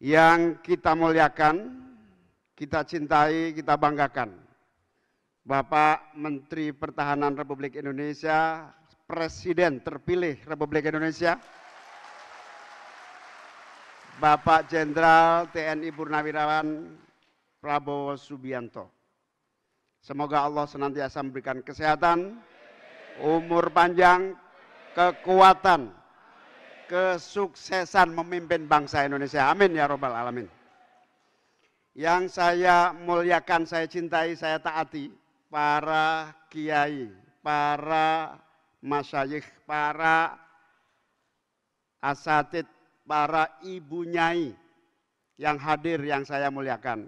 yang kita muliakan, kita cintai, kita banggakan. Bapak Menteri Pertahanan Republik Indonesia, Presiden terpilih Republik Indonesia, Bapak Jenderal TNI Purnawirawan Prabowo Subianto. Semoga Allah senantiasa memberikan kesehatan, umur panjang, kekuatan, kesuksesan memimpin bangsa Indonesia. Amin ya robbal alamin. Yang saya muliakan, saya cintai, saya taati para kiai, para masyayikh, para asatid, para ibu nyai yang hadir yang saya muliakan.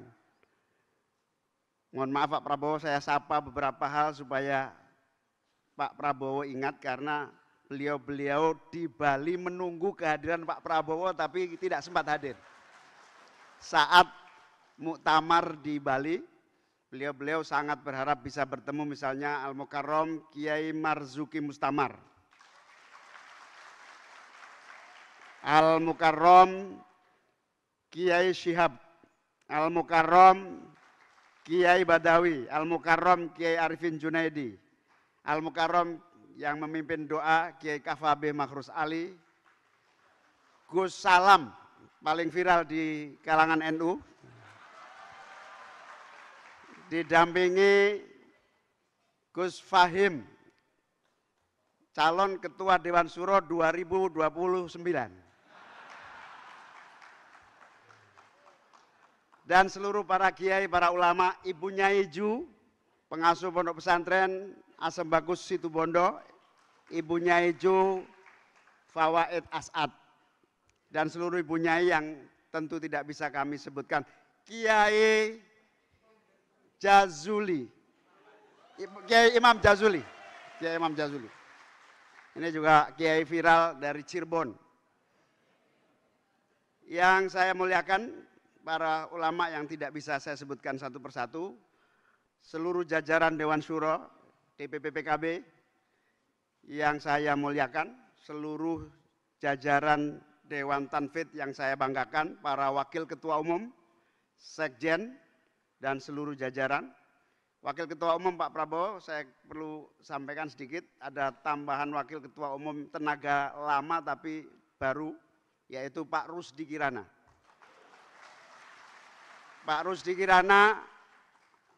Mohon maaf Pak Prabowo, saya sapa beberapa hal supaya Pak Prabowo ingat karena Beliau-beliau di Bali menunggu kehadiran Pak Prabowo tapi tidak sempat hadir. Saat muktamar di Bali, beliau-beliau sangat berharap bisa bertemu misalnya Al Mukarrom Kiai Marzuki Mustamar. Al Mukarrom Kiai Syihab, Al Mukarrom Kiai Badawi, Al Mukarrom Kiai Arifin Junaidi, Al Mukarram yang memimpin doa Kiai Kafabe Makrus Ali, Gus Salam paling viral di kalangan NU, didampingi Gus Fahim, calon Ketua Dewan Suro 2029. Dan seluruh para kiai, para ulama, Ibu Nyai pengasuh pondok pesantren Asem Bagus Situbondo, Ibu Nyai Ju Fawaid As'ad dan seluruh Ibu Nyai yang tentu tidak bisa kami sebutkan. Kiai Jazuli. Kiai Imam Jazuli. Kiai Imam Jazuli. Ini juga Kiai viral dari Cirebon. Yang saya muliakan para ulama yang tidak bisa saya sebutkan satu persatu, seluruh jajaran Dewan Syuro, DPP PKB, yang saya muliakan, seluruh jajaran Dewan Tanfit yang saya banggakan, para Wakil Ketua Umum, Sekjen, dan seluruh jajaran. Wakil Ketua Umum Pak Prabowo, saya perlu sampaikan sedikit, ada tambahan Wakil Ketua Umum tenaga lama tapi baru, yaitu Pak Rusdi Kirana. Pak Rusdi Kirana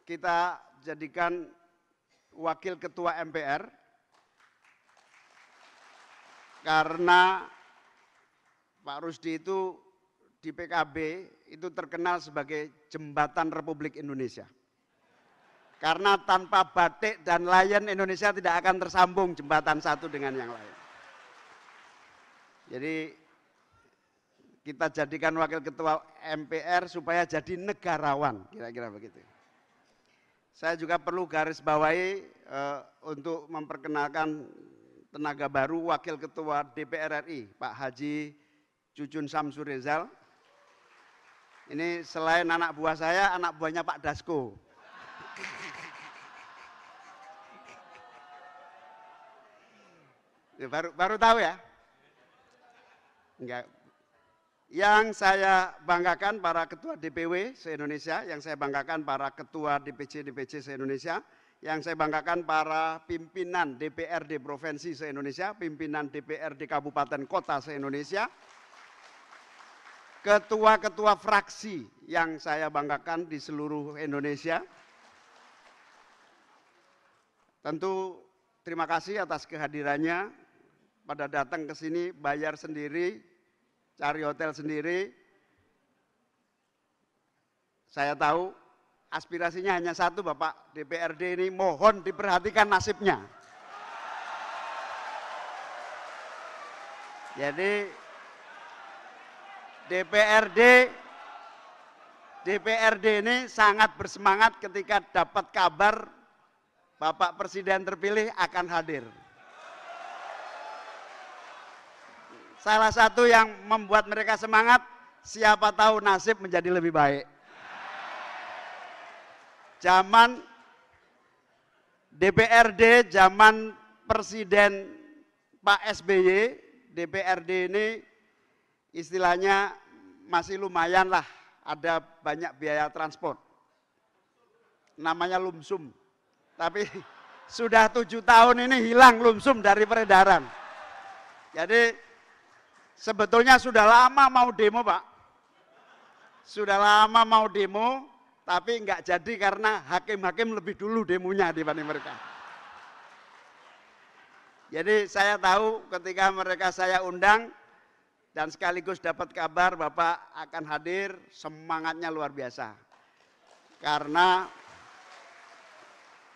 kita jadikan wakil ketua MPR karena Pak Rusdi itu di PKB itu terkenal sebagai jembatan Republik Indonesia. Karena tanpa batik dan layan Indonesia tidak akan tersambung jembatan satu dengan yang lain. Jadi kita jadikan wakil ketua MPR supaya jadi negarawan, kira-kira begitu. Saya juga perlu garis bawahi eh, untuk memperkenalkan tenaga baru Wakil Ketua DPR RI, Pak Haji Cucun Samsurizal. Ini selain anak buah saya, anak buahnya Pak Dasko. Ya, baru baru tahu ya? Enggak, yang saya banggakan para ketua DPW se-Indonesia, yang saya banggakan para ketua DPC-DPC se-Indonesia, yang saya banggakan para pimpinan DPRD Provinsi se-Indonesia, pimpinan DPRD Kabupaten Kota se-Indonesia, ketua-ketua fraksi yang saya banggakan di seluruh Indonesia. Tentu terima kasih atas kehadirannya pada datang ke sini bayar sendiri cari hotel sendiri. Saya tahu aspirasinya hanya satu Bapak DPRD ini mohon diperhatikan nasibnya. Jadi DPRD DPRD ini sangat bersemangat ketika dapat kabar Bapak Presiden terpilih akan hadir. Salah satu yang membuat mereka semangat, siapa tahu nasib menjadi lebih baik. Zaman DPRD, zaman Presiden Pak SBY, DPRD ini istilahnya masih lumayan lah, ada banyak biaya transport. Namanya lumsum. Tapi sudah tujuh tahun ini hilang lumsum dari peredaran. Jadi Sebetulnya sudah lama mau demo, Pak. Sudah lama mau demo, tapi nggak jadi karena hakim-hakim lebih dulu demonya dibanding mereka. Jadi saya tahu ketika mereka saya undang dan sekaligus dapat kabar Bapak akan hadir, semangatnya luar biasa. Karena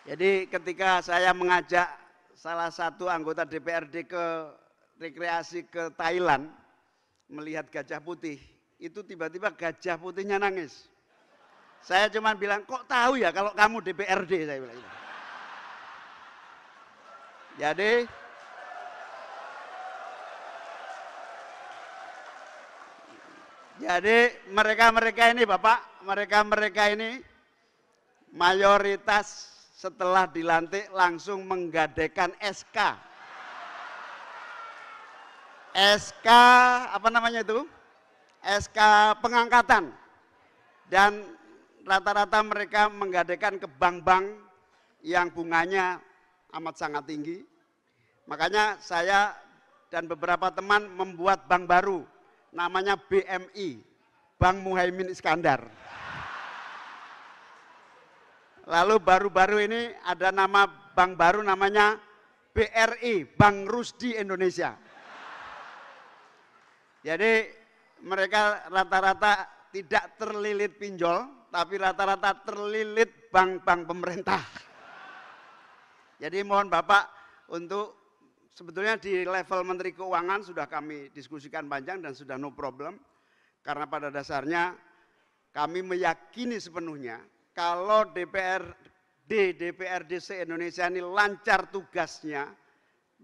jadi ketika saya mengajak salah satu anggota DPRD ke rekreasi ke Thailand melihat gajah putih, itu tiba-tiba gajah putihnya nangis. Saya cuman bilang, kok tahu ya kalau kamu DPRD, saya bilang. Gitu. Jadi, jadi mereka-mereka ini Bapak, mereka-mereka ini mayoritas setelah dilantik langsung menggadekan SK SK apa namanya itu? SK pengangkatan. Dan rata-rata mereka menggadaikan ke bank-bank yang bunganya amat sangat tinggi. Makanya saya dan beberapa teman membuat bank baru namanya BMI, Bank Muhaimin Iskandar. Lalu baru-baru ini ada nama bank baru namanya BRI, Bank Rusdi Indonesia. Jadi mereka rata-rata tidak terlilit pinjol, tapi rata-rata terlilit bank-bank pemerintah. Jadi mohon Bapak untuk sebetulnya di level Menteri Keuangan sudah kami diskusikan panjang dan sudah no problem. Karena pada dasarnya kami meyakini sepenuhnya kalau DPRD, DPRD se-Indonesia ini lancar tugasnya,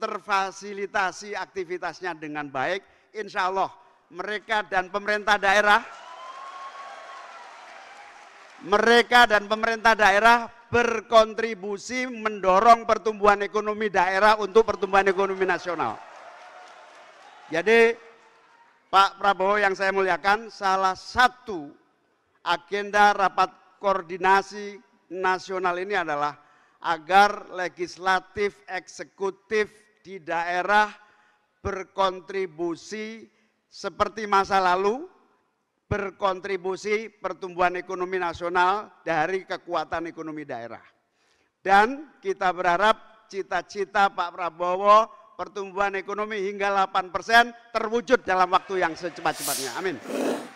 terfasilitasi aktivitasnya dengan baik, insya Allah mereka dan pemerintah daerah mereka dan pemerintah daerah berkontribusi mendorong pertumbuhan ekonomi daerah untuk pertumbuhan ekonomi nasional. Jadi Pak Prabowo yang saya muliakan salah satu agenda rapat koordinasi nasional ini adalah agar legislatif eksekutif di daerah berkontribusi seperti masa lalu, berkontribusi pertumbuhan ekonomi nasional dari kekuatan ekonomi daerah. Dan kita berharap cita-cita Pak Prabowo pertumbuhan ekonomi hingga 8 persen terwujud dalam waktu yang secepat-cepatnya. Amin.